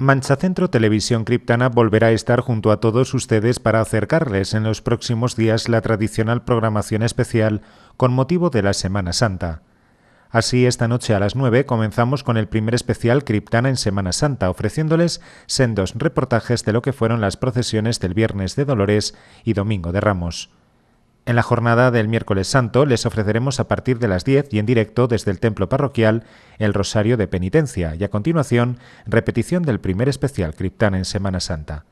Mancha Centro Televisión Criptana volverá a estar junto a todos ustedes para acercarles en los próximos días la tradicional programación especial con motivo de la Semana Santa. Así, esta noche a las 9 comenzamos con el primer especial Criptana en Semana Santa, ofreciéndoles sendos reportajes de lo que fueron las procesiones del Viernes de Dolores y Domingo de Ramos. En la jornada del miércoles santo les ofreceremos a partir de las 10 y en directo desde el templo parroquial el Rosario de Penitencia y a continuación repetición del primer especial criptán en Semana Santa.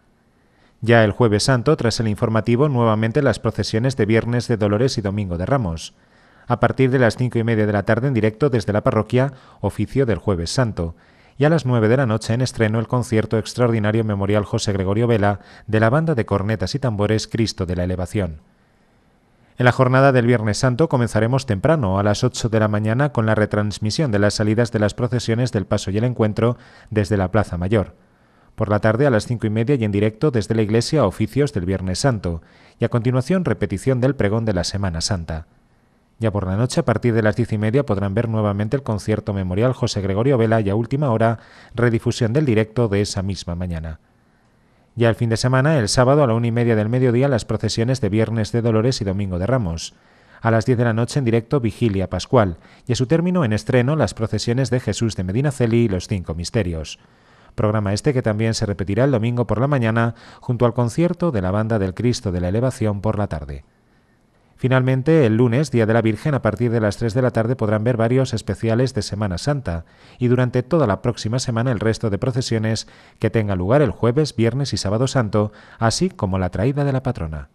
Ya el jueves santo, tras el informativo, nuevamente las procesiones de Viernes de Dolores y Domingo de Ramos. A partir de las 5 y media de la tarde en directo desde la parroquia, oficio del jueves santo. Y a las 9 de la noche en estreno el concierto extraordinario memorial José Gregorio Vela de la banda de cornetas y tambores Cristo de la Elevación. En la jornada del Viernes Santo comenzaremos temprano, a las 8 de la mañana, con la retransmisión de las salidas de las procesiones del Paso y el Encuentro desde la Plaza Mayor. Por la tarde, a las 5 y media y en directo desde la Iglesia a oficios del Viernes Santo, y a continuación repetición del pregón de la Semana Santa. Ya por la noche, a partir de las 10 y media, podrán ver nuevamente el concierto memorial José Gregorio Vela y a última hora, redifusión del directo de esa misma mañana. Ya el fin de semana, el sábado a la una y media del mediodía, las procesiones de Viernes de Dolores y Domingo de Ramos. A las 10 de la noche en directo Vigilia Pascual y a su término en estreno las procesiones de Jesús de Medinaceli y los Cinco Misterios. Programa este que también se repetirá el domingo por la mañana junto al concierto de la Banda del Cristo de la Elevación por la tarde. Finalmente, el lunes, Día de la Virgen, a partir de las 3 de la tarde podrán ver varios especiales de Semana Santa y durante toda la próxima semana el resto de procesiones que tenga lugar el jueves, viernes y sábado santo, así como la traída de la patrona.